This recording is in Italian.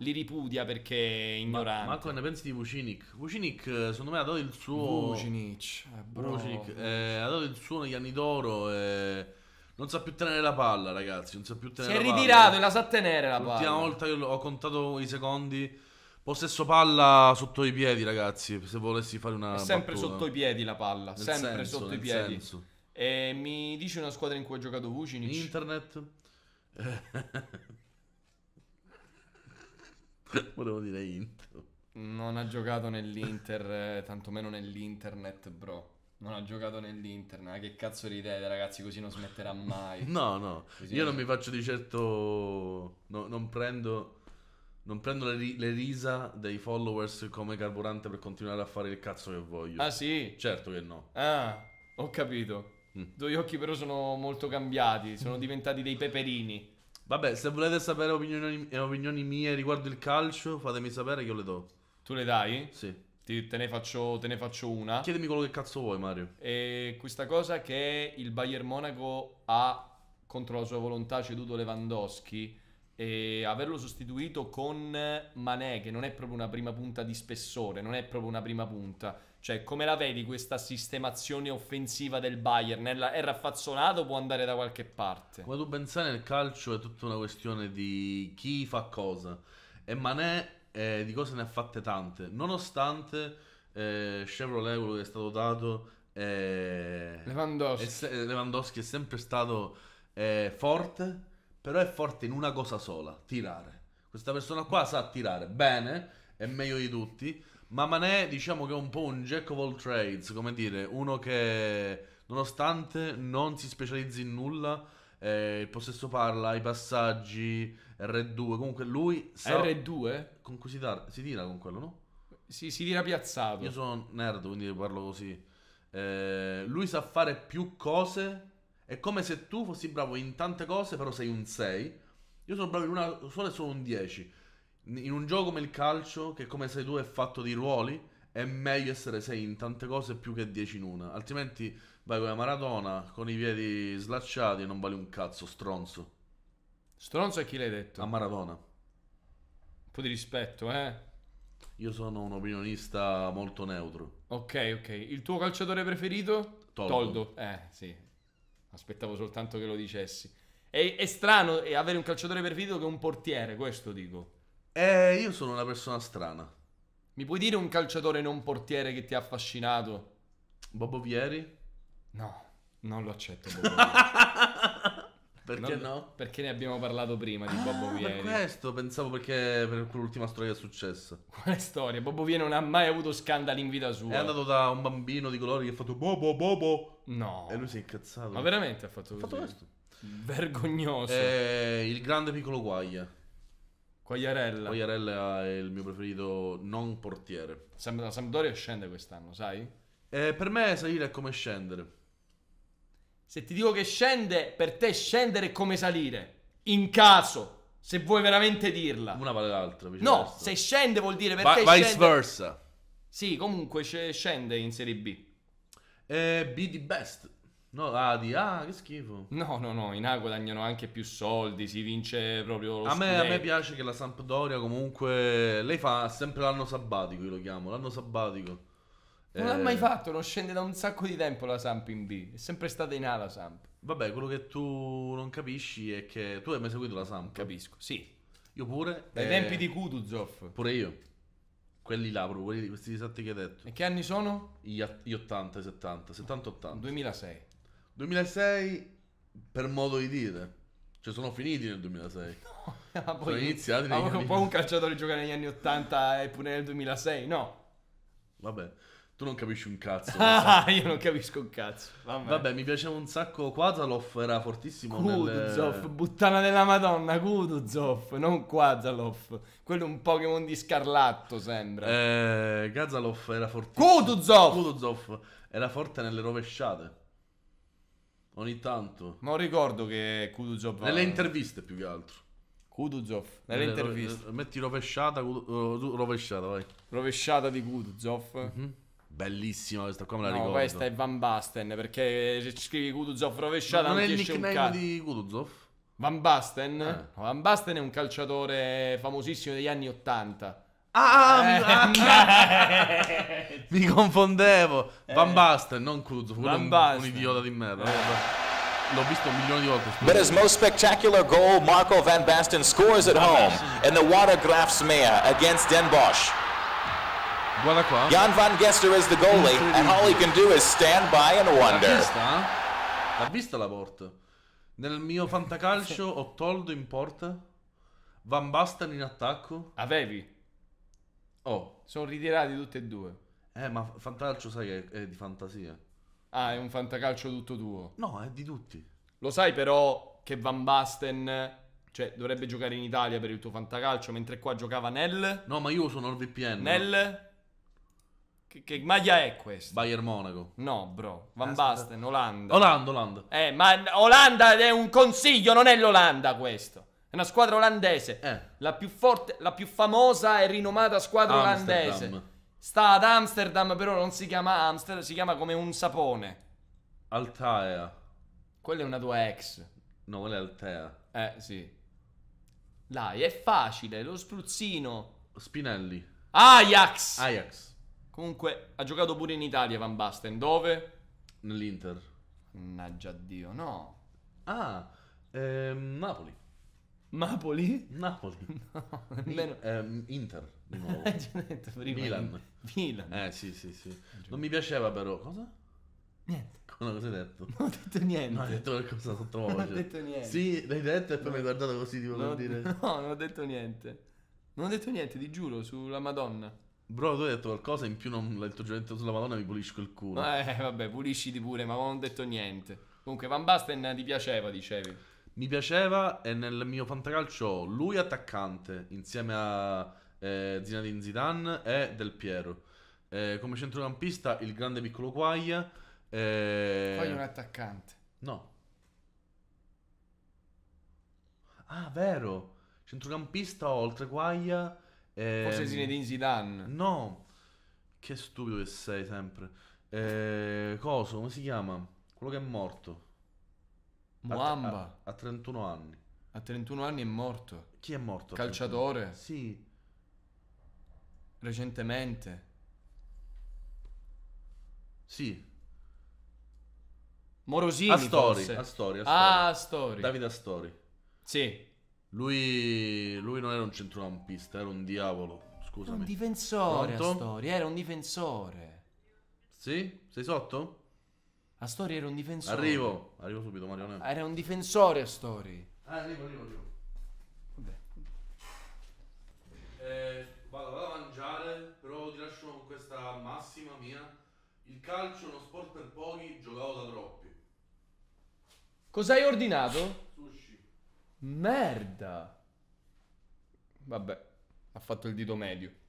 li ripudia perché è ignorante. Ma, Marco, ne pensi di Vucinic? Vucinic, eh, secondo me, ha dato il suo. Vucinic, eh, bro. Vucinic, eh, ha dato il suo negli anni d'oro. Eh... Non sa più tenere la palla, ragazzi. Non sa più tenere si la palla. Si è ritirato e la sa tenere la L'ultima palla. L'ultima volta che ho contato i secondi. Possesso palla sotto i piedi, ragazzi. Se volessi fare una. È sempre battuta. sotto i piedi la palla. Nel sempre senso, sotto i piedi. Senso. E mi dici una squadra in cui ha giocato Vucinic? Internet. Eh. Volevo dire Inter. Non ha giocato nell'Inter, eh, tantomeno nell'internet, bro. Non ha giocato nell'internet. che cazzo di idee, ragazzi? Così non smetterà mai. No, no. Così Io non mi faccio di certo. no, non prendo. Non prendo le, le, risa dei followers come carburante per continuare a fare il cazzo che voglio. Ah, sì? Certo che no. Ah, ho capito. Mm. Due occhi però sono molto cambiati, sono diventati dei peperini. Vabbè, se volete sapere opinioni, opinioni mie riguardo il calcio, fatemi sapere che io le do. Tu le dai? Sì. Ti, te, ne faccio, te, ne faccio, una. Chiedimi quello che cazzo vuoi, Mario. E questa cosa che il Bayern Monaco ha contro la sua volontà ceduto Lewandowski e averlo sostituito con Manè, che non è proprio una prima punta di spessore, non è proprio una prima punta. Cioè, come la vedi questa sistemazione offensiva del Bayern? È raffazzonato o può andare da qualche parte? Come tu pensi, nel calcio è tutta una questione di chi fa cosa. E Manè eh, di cose ne ha fatte tante, nonostante eh, Chevrolet, quello che è stato dato, eh, Lewandowski. È, Lewandowski è sempre stato eh, forte però è forte in una cosa sola, tirare. Questa persona qua sa tirare bene, è meglio di tutti, ma Manè diciamo che è un po' un jack of all trades, come dire, uno che nonostante non si specializzi in nulla, eh, il possesso parla, i passaggi, R2, comunque lui sa... R2? Con cui si, tar- si tira con quello, no? Si, si tira piazzato. Io sono nerd, quindi parlo così. Eh, lui sa fare più cose è come se tu fossi bravo in tante cose, però sei un 6. Io sono bravo in una sola e sono un 10. In un gioco come il calcio, che come sei tu è fatto di ruoli, è meglio essere 6 in tante cose più che 10 in una. Altrimenti vai come Maradona con i piedi slacciati e non vale un cazzo, stronzo. Stronzo a chi l'hai detto? A Maradona. Un po' di rispetto, eh. Io sono un opinionista molto neutro. Ok, ok. Il tuo calciatore preferito? Toldo. Toldo. Eh, sì, Aspettavo soltanto che lo dicessi. È, è strano eh, avere un calciatore per video che un portiere, questo dico. Eh, io sono una persona strana. Mi puoi dire un calciatore non portiere che ti ha affascinato? Bobo Vieri? No, non lo accetto. Bobo Vieri. Perché non, no? Perché ne abbiamo parlato prima di ah, Bobbo Viene. Per questo pensavo perché per quell'ultima storia è successa. Quale storia? Bobo Viene non ha mai avuto scandali in vita sua. È andato da un bambino di colori che ha fatto Bobo Bobo. No. E lui si è incazzato. Ma veramente ha fatto così? fatto questo. Vergognoso. Eh, il grande piccolo Guaglia. Quagliarella. Quagliarella è il mio preferito non portiere. la Sampdoria scende quest'anno, sai? Eh, per me salire è come scendere. Se ti dico che scende, per te scendere è come salire. In caso, se vuoi veramente dirla. Una vale l'altra. No, se scende vuol dire per Va- te Vice scende... versa. Sì, comunque scende in Serie B. Eh, B di best. No, A di A, che schifo. No, no, no, in A guadagnano anche più soldi, si vince proprio lo a me, a me piace che la Sampdoria comunque... Lei fa sempre l'anno sabbatico, io lo chiamo, l'anno sabbatico. Non eh... l'ha mai eh. fatto, non scende da un sacco di tempo la Samp in B. È sempre stata in A la Samp. Vabbè, quello che tu non capisci è che tu hai mai seguito la Samp. Capisco, sì. Io pure. Dai eh... tempi di Kutuzov. Pure io. Quelli là, proprio quelli, questi disatti che hai detto. E che anni sono? Gli, 80, 70, 70, 80. 2006. 2006, per modo di dire. Cioè sono finiti nel 2006. No, ma poi sono iniziati ma negli anni... un po' un calciatore gioca negli anni 80 e pure nel 2006, no. Vabbè. Tu non capisci un cazzo. Ah, io non capisco un cazzo. Vabbè, Vabbè mi piaceva un sacco. Quazalov era fortissimo. Kuduzov, nelle... buttana della Madonna. Kuduzov, non Quazalov. Quello è un Pokémon di scarlatto, sembra. Eh, Gazalov era fortissimo. Kuduzov! Kuduzov era forte nelle rovesciate. Ogni tanto. Ma ricordo che Kuduzov. Nelle interviste più che altro. Kuduzov nelle interviste. Eh, metti rovesciata, oh, rovesciata, vai. Rovesciata di Kuduzov. Mm-hmm. Bellissima questa come me la no, ricordo. questa è Van Basten, perché se scrivi Kutuzov rovesciata non, non è il nickname di Kutuzov? Van Basten? Eh. Van Basten è un calciatore famosissimo degli anni Ottanta. Ah, ah, ah eh. eh. mi confondevo. Eh. Van Basten, non Kutuzov, Van Basten. un, un idiota di merda. L'ho visto un milione di volte. But his most spectacular goal, Marco Van Basten scores at home in the Watergraafsmeer against Den Bosch. Guarda qua. Jan van Gester is the goalie and all he can do is stand by and wonder. L'ha vista? la porta? Nel mio fantacalcio ho Toldo in porta, Van Basten in attacco. Avevi? Oh. Sono ritirati tutti e due. Eh, ma fantacalcio sai che è di fantasia. Ah, è un fantacalcio tutto tuo. No, è di tutti. Lo sai però che Van Basten cioè, dovrebbe giocare in Italia per il tuo fantacalcio, mentre qua giocava Nel. No, ma io sono il VPN. Nel che, che, maglia è questa? Bayern Monaco. No, bro. Van Basten, Olanda. Olanda, Olanda. Eh, ma Olanda è un consiglio, non è l'Olanda questo. È una squadra olandese. Eh. La più forte, la più famosa e rinomata squadra Amsterdam. olandese. Sta ad Amsterdam, però non si chiama Amsterdam, si chiama come un sapone. Altaea. Quella è una tua ex. No, quella è Altea. Eh, sì. Dai, è facile, lo spruzzino. Spinelli. Ajax. Ajax. Comunque, ha giocato pure in Italia Van Basten. Dove? Nell'Inter. Mannaggia Dio, no. Ah, ehm, Napoli. Napoli? Napoli. No, nemmeno... ehm, Inter, di nuovo. Eh, prima. Milan. Milan. Eh, sì, sì, sì. Non mi piaceva però. Cosa? Niente. cosa hai detto? Non ho detto niente. Non hai detto qualcosa sottovoce. Non ho cioè. detto niente. Sì, l'hai detto e poi no. mi hai guardato così tipo no, per dire. No, non ho detto niente. Non ho detto niente, ti giuro, sulla Madonna. Bro, tu hai detto qualcosa in più, non l'hai detto gioventù sulla Madonna, mi pulisco il culo. Eh, vabbè, pulisciti pure, ma non ho detto niente. Comunque, Van Basten ti piaceva, dicevi. Mi piaceva e nel mio fantacalcio ho lui attaccante, insieme a eh, Zinedine Zidane e Del Piero. Eh, come centrocampista il grande piccolo Quaglia. Eh... Poi un attaccante. No. Ah, vero. Centrocampista oltre Quaglia eh, Forse ehm, Zinedine Zidane. No, che stupido che sei sempre. Eh, coso, come si chiama? Quello che è morto. Muamba. A, a, a 31 anni. A 31 anni è morto. Chi è morto? Calciatore. Sì. Recentemente. Sì. Morosini. story, a story. Ah, Astori. Davide Astori. Sì. Lui, lui non era un centrocampista, era un diavolo. Scusami. un difensore, Pronto? Astori, era un difensore. Sì? Sei sotto? Astori era un difensore. Arrivo, arrivo subito Mario. Era un difensore Astori. Ah, arrivo, arrivo, arrivo. Vabbè. Eh, vado, vado a mangiare, però ti lascio con questa massima mia. Il calcio è uno sport per pochi, giocavo da troppi. Cos'hai ordinato? Merda! Vabbè, ha fatto il dito medio.